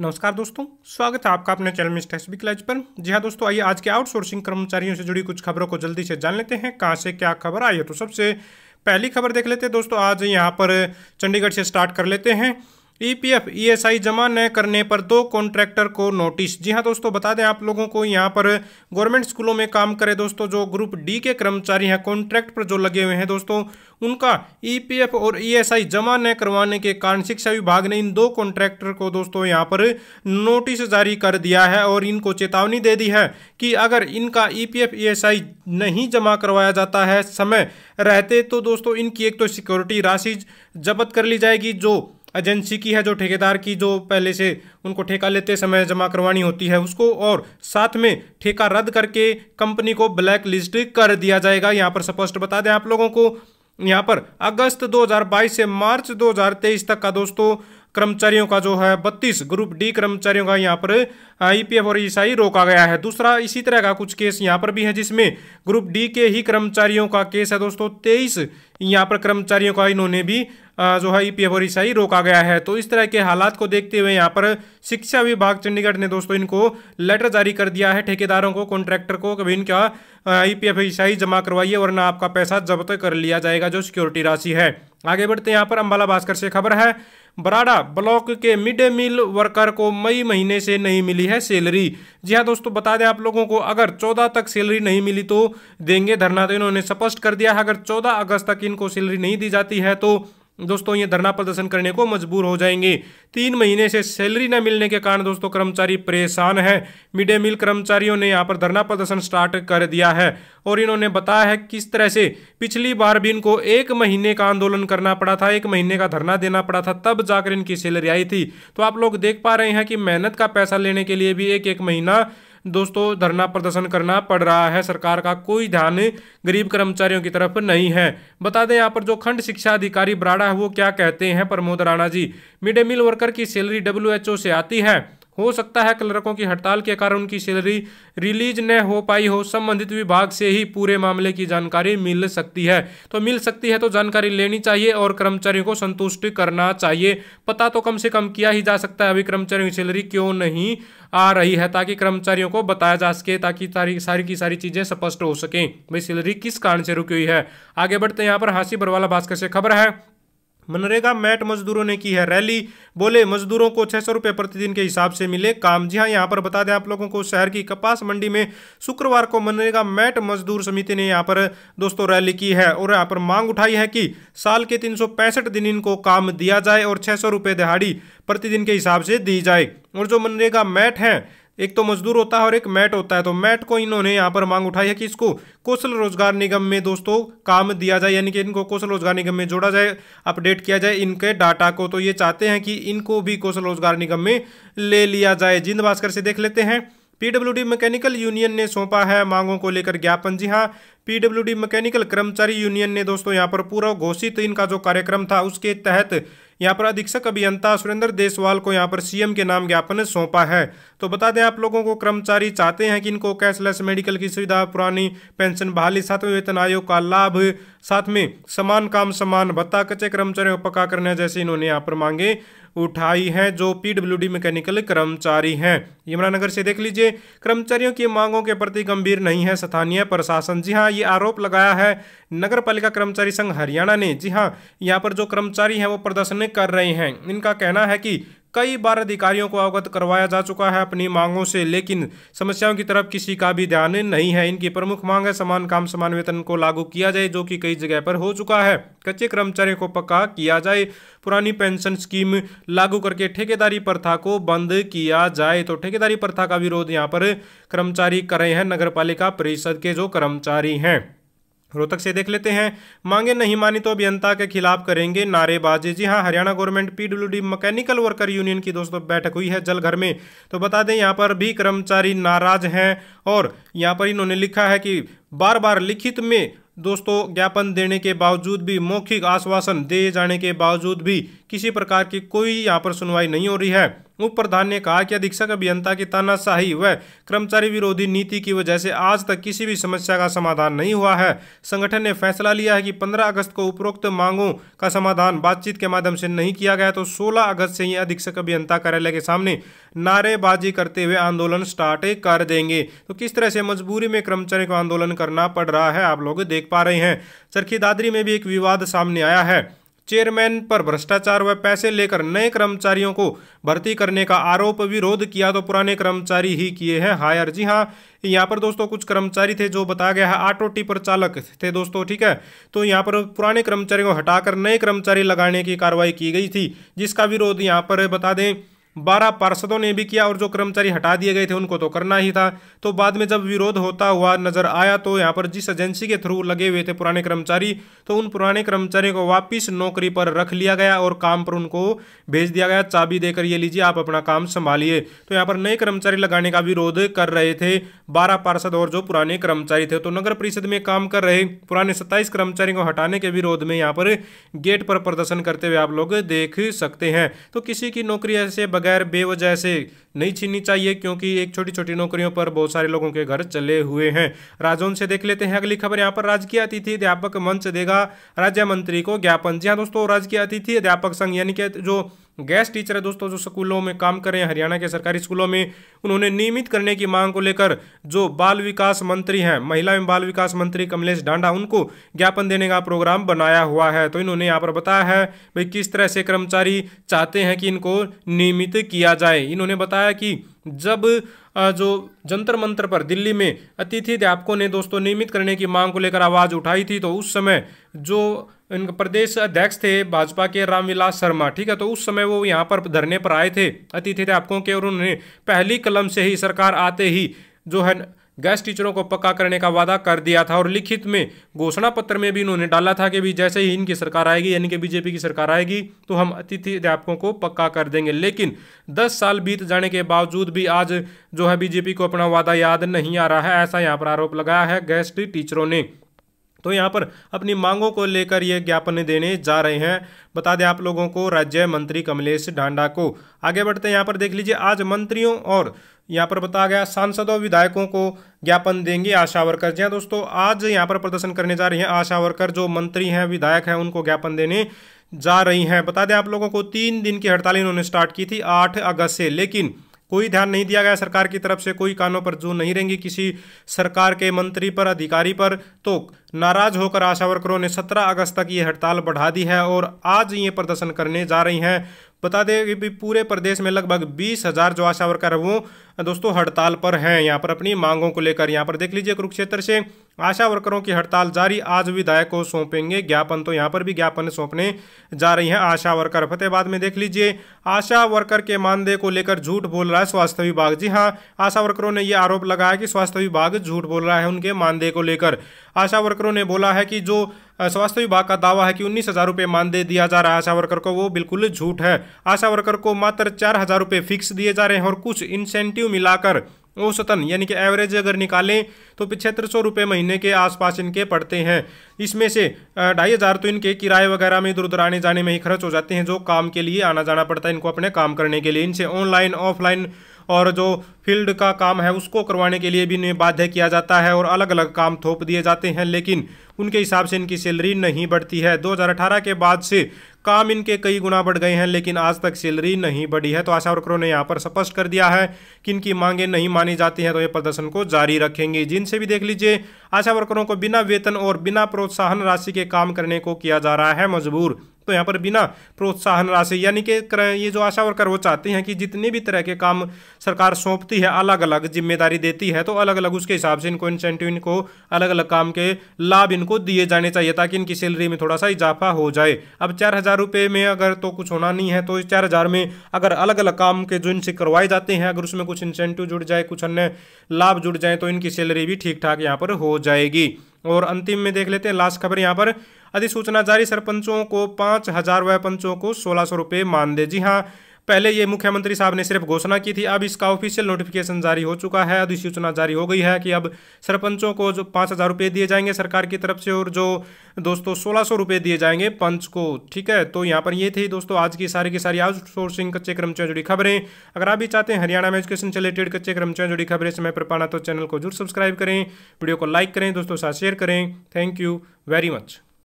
नमस्कार दोस्तों स्वागत है आपका अपने चैनल मिस्टर एस बी क्लाइज पर जी हाँ दोस्तों आइए आज के आउटसोर्सिंग कर्मचारियों से जुड़ी कुछ खबरों को जल्दी से जान लेते हैं कहाँ से क्या खबर आई है तो सबसे पहली खबर देख लेते हैं दोस्तों आज यहाँ पर चंडीगढ़ से स्टार्ट कर लेते हैं ईपीएफ e ईएसआई e जमा न करने पर दो कॉन्ट्रैक्टर को नोटिस जी हाँ दोस्तों बता दें आप लोगों को यहाँ पर गवर्नमेंट स्कूलों में काम करे दोस्तों जो ग्रुप डी के कर्मचारी हैं कॉन्ट्रैक्ट पर जो लगे हुए हैं दोस्तों उनका ईपीएफ e और ईएसआई जमा न करवाने के कारण शिक्षा विभाग ने इन दो कॉन्ट्रैक्टर को दोस्तों यहाँ पर नोटिस जारी कर दिया है और इनको चेतावनी दे दी है कि अगर इनका ई पी नहीं जमा करवाया जाता है समय रहते तो दोस्तों इनकी एक तो सिक्योरिटी राशि जब्त कर ली जाएगी जो एजेंसी की है जो ठेकेदार की जो पहले से उनको ठेका लेते समय जमा करवानी होती है उसको और साथ में ठेका रद्द करके कंपनी को ब्लैक लिस्ट कर दिया जाएगा यहाँ पर स्पष्ट बता दें आप लोगों को यहाँ पर अगस्त 2022 से मार्च 2023 तक का दोस्तों कर्मचारियों का जो है बत्तीस ग्रुप डी कर्मचारियों का यहाँ पर ईपीएफ e और ईसाई e रोका गया है दूसरा इसी तरह का कुछ केस यहाँ पर भी है जिसमें ग्रुप डी के ही कर्मचारियों का केस है दोस्तों तेईस यहाँ पर कर्मचारियों का इन्होंने भी जो है ई पी ई रोका गया है तो इस तरह के हालात को देखते हुए यहाँ पर शिक्षा विभाग चंडीगढ़ ने दोस्तों इनको लेटर जारी कर दिया है ठेकेदारों को कॉन्ट्रैक्टर को कभी इनका ई पी एफ जमा करवाइए वरना आपका पैसा जब्त कर लिया जाएगा जो सिक्योरिटी राशि है आगे बढ़ते हैं यहाँ पर अम्बाला भास्कर से खबर है बराड़ा ब्लॉक के मिड डे मील वर्कर को मई महीने से नहीं मिली है सैलरी जी हाँ दोस्तों बता दें आप लोगों को अगर 14 तक सैलरी नहीं मिली तो देंगे धरना तो इन्होंने स्पष्ट कर दिया है अगर 14 अगस्त तक इनको सैलरी नहीं दी जाती है तो दोस्तों ये धरना प्रदर्शन करने को मजबूर हो जाएंगे तीन महीने से सैलरी न मिलने के कारण दोस्तों कर्मचारी परेशान हैं मिड डे मील कर्मचारियों ने यहाँ पर धरना प्रदर्शन स्टार्ट कर दिया है और इन्होंने बताया है किस तरह से पिछली बार भी इनको एक महीने का आंदोलन करना पड़ा था एक महीने का धरना देना पड़ा था तब जाकर इनकी सैलरी आई थी तो आप लोग देख पा रहे हैं कि मेहनत का पैसा लेने के लिए भी एक एक महीना दोस्तों धरना प्रदर्शन करना पड़ रहा है सरकार का कोई ध्यान गरीब कर्मचारियों की तरफ नहीं है बता दें यहाँ पर जो खंड शिक्षा अधिकारी बराड़ा है वो क्या कहते हैं Pramod Rana ji mid day meal worker की सैलरी डब्ल्यू से आती है हो सकता है क्लर्कों की हड़ताल के कारण उनकी सैलरी रिलीज न हो पाई हो संबंधित विभाग से ही पूरे मामले की जानकारी मिल सकती है तो मिल सकती है तो जानकारी लेनी चाहिए और कर्मचारियों को संतुष्ट करना चाहिए पता तो कम से कम किया ही जा सकता है अभी कर्मचारियों की सैलरी क्यों नहीं आ रही है ताकि कर्मचारियों को बताया जा सके ताकि सारी की सारी चीज़ें स्पष्ट हो सकें भाई सैलरी किस कारण से रुकी हुई है आगे बढ़ते हैं यहाँ पर हाँसी बरवाला भास्कर से खबर है मनरेगा मैट मजदूरों ने की है रैली बोले मजदूरों को छह सौ रुपये प्रतिदिन के हिसाब से मिले काम जी हाँ यहाँ पर बता दें आप लोगों को शहर की कपास मंडी में शुक्रवार को मनरेगा मैट मजदूर समिति ने यहाँ पर दोस्तों रैली की है और यहाँ पर मांग उठाई है कि साल के तीन दिन इनको काम दिया जाए और छह सौ दिहाड़ी प्रतिदिन के हिसाब से दी जाए और जो मनरेगा मैट हैं एक तो मजदूर होता है और एक मैट होता है तो मैट को इन्होंने यहाँ पर मांग उठाई है कि इसको कौशल रोजगार निगम में दोस्तों काम दिया जाए यानी कि इनको कौशल रोजगार निगम में जोड़ा जाए अपडेट किया जाए इनके डाटा को तो ये चाहते हैं कि इनको भी कौशल रोजगार निगम में ले लिया जाए जिंद भास्कर से देख लेते हैं पीडब्ल्यू मैकेनिकल यूनियन ने सौंपा है मांगों को लेकर ज्ञापन जी हाँ पीडब्ल्यू मैकेनिकल कर्मचारी यूनियन ने दोस्तों यहाँ पर पूरा घोषित इनका जो कार्यक्रम था उसके तहत यहाँ पर अधीक्षक अभियंता सुरेंद्र देसवाल को यहाँ पर सीएम के नाम ज्ञापन सौंपा है तो बता दें आप लोगों को कर्मचारी चाहते हैं कि इनको कैशलेस मेडिकल की सुविधा पुरानी पेंशन बहाली साथ में वेतन आयोग का लाभ साथ में समान काम समान भत्ता कच्चे कर्मचारियों को पक्का करने जैसे इन्होंने यहाँ पर मांगे उठाई है जो पीडब्ल्यूडी मैकेनिकल कर्मचारी हैं यमुनानगर से देख लीजिए कर्मचारियों की मांगों के प्रति गंभीर नहीं है स्थानीय प्रशासन जी हाँ ये आरोप लगाया है नगर पालिका कर्मचारी संघ हरियाणा ने जी हाँ यहाँ पर जो कर्मचारी हैं वो प्रदर्शन कर रहे हैं इनका कहना है कि कई बार अधिकारियों को अवगत करवाया जा चुका है अपनी मांगों से लेकिन समस्याओं की तरफ किसी का भी ध्यान नहीं है इनकी प्रमुख मांग है समान काम समान वेतन को लागू किया जाए जो कि कई जगह पर हो चुका है कच्चे कर्मचारियों को पक्का किया जाए पुरानी पेंशन स्कीम लागू करके ठेकेदारी प्रथा को बंद किया जाए तो ठेकेदारी प्रथा का विरोध यहाँ पर कर्मचारी कर रहे हैं नगर परिषद के जो कर्मचारी हैं रोहतक से देख लेते हैं मांगे नहीं मानी तो अभियंता के खिलाफ करेंगे नारेबाजी जी हाँ Haryana government PWD mechanical worker union की दोस्तों बैठक हुई है जलघर में तो बता दें यहाँ पर भी कर्मचारी नाराज हैं और यहाँ पर इन्होंने लिखा है कि बार बार लिखित में दोस्तों ज्ञापन देने के बावजूद भी मौखिक आश्वासन दिए जाने के बावजूद भी किसी प्रकार की कोई यहाँ पर सुनवाई नहीं हो रही है उप प्रधान ने कहा कि अधीक्षक अभियंता की तानाशाही व कर्मचारी विरोधी नीति की वजह से आज तक किसी भी समस्या का समाधान नहीं हुआ है संगठन ने फैसला लिया है कि 15 अगस्त को उपरोक्त मांगों का समाधान बातचीत के माध्यम से नहीं किया गया तो 16 अगस्त से ही अधीक्षक अभियंता कार्यालय के सामने नारेबाजी करते हुए आंदोलन स्टार्ट कर देंगे तो किस तरह से मजबूरी में कर्मचारी को आंदोलन करना पड़ रहा है आप लोग देख पा रहे हैं चरखी दादरी में भी एक विवाद सामने आया है चेयरमैन पर भ्रष्टाचार व पैसे लेकर नए कर्मचारियों को भर्ती करने का आरोप विरोध किया तो पुराने कर्मचारी ही किए हैं हायर जी हाँ यहाँ पर दोस्तों कुछ कर्मचारी थे जो बताया गया है ऑटो टीपर चालक थे दोस्तों ठीक है तो यहाँ पर पुराने कर्मचारियों को हटाकर नए कर्मचारी लगाने की कार्रवाई की गई थी जिसका विरोध यहाँ पर बता दें बारह पार्षदों ने भी किया और जो कर्मचारी हटा दिए गए थे उनको तो करना ही था तो बाद में जब विरोध होता हुआ नजर आया तो यहाँ पर जिस एजेंसी के थ्रू लगे हुए थे पुराने कर्मचारी तो उन पुराने कर्मचारियों को वापिस नौकरी पर रख लिया गया और काम पर उनको भेज दिया गया चाबी देकर ये लीजिए आप अपना काम संभालिए तो यहाँ पर नए कर्मचारी लगाने का विरोध कर रहे थे बारह पार्षद और जो पुराने कर्मचारी थे तो नगर परिषद में काम कर रहे पुराने सत्ताईस कर्मचारियों को हटाने के विरोध में यहाँ पर गेट पर प्रदर्शन करते हुए आप लोग देख सकते हैं तो किसी की नौकरी ऐसे गैर बेवजह से नहीं छीननी चाहिए क्योंकि एक छोटी छोटी नौकरियों पर बहुत सारे लोगों के घर चले हुए हैं राजौन से देख लेते हैं अगली खबर यहाँ पर राजकीय अतिथि अध्यापक मंच देगा राज्य मंत्री को ज्ञापन जी हाँ दोस्तों राजकीय अतिथि अध्यापक संघ यानी कि जो गैस टीचर है दोस्तों जो स्कूलों में काम कर रहे हैं हरियाणा के सरकारी स्कूलों में उन्होंने नियमित करने की मांग को लेकर जो बाल विकास मंत्री हैं महिला एवं बाल विकास मंत्री कमलेश डांडा उनको ज्ञापन देने का प्रोग्राम बनाया हुआ है तो इन्होंने यहाँ पर बताया है भाई किस तरह से कर्मचारी चाहते हैं कि इनको नियमित किया जाए इन्होंने बताया कि जब जो जंतर मंत्र पर दिल्ली में अतिथि अध्यापकों ने दोस्तों नियमित करने की मांग को लेकर आवाज़ उठाई थी तो उस समय जो इनके प्रदेश अध्यक्ष थे भाजपा के रामविलास शर्मा ठीक है तो उस समय वो यहाँ पर धरने पर आए थे अतिथि अध्यापकों के और उन्होंने पहली कलम से ही सरकार आते ही जो है गेस्ट टीचरों को पक्का करने का वादा कर दिया था और लिखित में घोषणा पत्र में भी इन्होंने डाला था कि भी जैसे ही इनकी सरकार आएगी यानी कि बीजेपी की सरकार आएगी तो हम अतिथि अध्यापकों को पक्का कर देंगे लेकिन 10 साल बीत जाने के बावजूद भी आज जो है बीजेपी को अपना वादा याद नहीं आ रहा है ऐसा यहाँ पर आरोप लगाया है गेस्ट टीचरों ने तो यहाँ पर अपनी मांगों को लेकर ये ज्ञापन देने जा रहे हैं बता दें आप लोगों को राज्य मंत्री कमलेश डांडा को आगे बढ़ते हैं यहाँ पर देख लीजिए आज मंत्रियों और यहाँ पर बताया गया सांसदों विधायकों को ज्ञापन देंगे आशा वर्कर जी हाँ दोस्तों आज यहाँ पर प्रदर्शन करने जा रही हैं आशा वर्कर जो मंत्री हैं विधायक हैं उनको ज्ञापन देने जा रही हैं बता दें आप लोगों को तीन दिन की हड़ताल इन्होंने स्टार्ट की थी आठ अगस्त से लेकिन कोई ध्यान नहीं दिया गया सरकार की तरफ से कोई कानों पर जू नहीं रहेंगी किसी सरकार के मंत्री पर अधिकारी पर तो नाराज होकर आशा वर्करों ने 17 अगस्त तक ये हड़ताल बढ़ा दी है और आज ये प्रदर्शन करने जा रही हैं बता दें कि पूरे प्रदेश में लगभग बीस हज़ार जो आशा वर्कर वो दोस्तों हड़ताल पर हैं यहाँ पर अपनी मांगों को लेकर यहाँ पर देख लीजिए कुरुक्षेत्र से आशा वर्करों की हड़ताल जारी आज विधायक को सौंपेंगे ज्ञापन तो यहाँ पर भी ज्ञापन सौंपने जा रही हैं आशा वर्कर फतेहबाद में देख लीजिए आशा वर्कर के मानदेय को लेकर झूठ बोल रहा है स्वास्थ्य विभाग जी हाँ आशा वर्करों ने यह आरोप लगाया कि स्वास्थ्य विभाग झूठ बोल रहा है उनके मानदेय को लेकर आशा वर्करों ने बोला है कि जो स्वास्थ्य विभाग का दावा है कि उन्नीस हज़ार रुपये मानदेय दिया जा रहा है आशा वर्कर को वो बिल्कुल झूठ है आशा वर्कर को मात्र चार हज़ार रुपये फिक्स दिए जा रहे हैं और कुछ इंसेंटिव मिलाकर औसतन यानी कि एवरेज अगर निकालें तो पिछहत्तर सौ रुपये महीने के आसपास इनके पड़ते हैं इसमें से ढाई हज़ार तो इनके किराए वगैरह में इधर उधर आने जाने में ही खर्च हो जाते हैं जो काम के लिए आना जाना पड़ता है इनको अपने काम करने के लिए इनसे ऑनलाइन ऑफलाइन और जो फील्ड का काम है उसको करवाने के लिए भी इन्हें बाध्य किया जाता है और अलग अलग काम थोप दिए जाते हैं लेकिन उनके हिसाब से इनकी सैलरी नहीं बढ़ती है 2018 के बाद से काम इनके कई गुना बढ़ गए हैं लेकिन आज तक सैलरी नहीं बढ़ी है तो आशा वर्करों ने यहाँ पर स्पष्ट कर दिया है कि इनकी मांगे नहीं मानी जाती हैं तो ये प्रदर्शन को जारी रखेंगे जिनसे भी देख लीजिए आशा वर्करों को बिना वेतन और बिना प्रोत्साहन राशि के काम करने को किया जा रहा है मजबूर तो यहाँ पर बिना प्रोत्साहन राशि यानी कि ये जो आशा वर्कर वो चाहते हैं कि जितने भी तरह के काम सरकार सौंपती है अलग अलग जिम्मेदारी देती है तो अलग अलग उसके हिसाब से इनको इंसेंटिव इनको अलग अलग काम के लाभ इनको दिए जाने चाहिए ताकि इनकी सैलरी में थोड़ा सा इजाफा हो जाए अब चार हज़ार रुपये में अगर तो कुछ होना नहीं है तो इस चार हज़ार में अगर अलग अलग काम के जो इनसे करवाए जाते हैं अगर उसमें कुछ इंसेंटिव जुड़ जाए कुछ अन्य लाभ जुड़ जाए तो इनकी सैलरी भी ठीक ठाक यहाँ पर हो जाएगी और अंतिम में देख लेते हैं लास्ट खबर यहाँ पर अधिसूचना जारी सरपंचों को पाँच हजार व पंचों को सोलह सौ रुपये मानदेय जी हाँ पहले ये मुख्यमंत्री साहब ने सिर्फ घोषणा की थी अब इसका ऑफिशियल नोटिफिकेशन जारी हो चुका है अधिसूचना जारी हो गई है कि अब सरपंचों को जो पाँच हज़ार रुपये दिए जाएंगे सरकार की तरफ से और जो दोस्तों सोलह सौ रुपये दिए जाएंगे पंच को ठीक है तो यहाँ पर ये थी दोस्तों आज की सारी की सारी आउटसोर्सिंग कच्चे कर्मचारियों जुड़ी खबरें अगर आप भी चाहते हैं हरियाणा में एजुकेशन से रिलेटेड कच्चे कर्मचारियों जुड़ी खबरें समय पर पाना तो चैनल को जरूर सब्सक्राइब करें वीडियो को लाइक करें दोस्तों साथ शेयर करें थैंक यू वेरी मच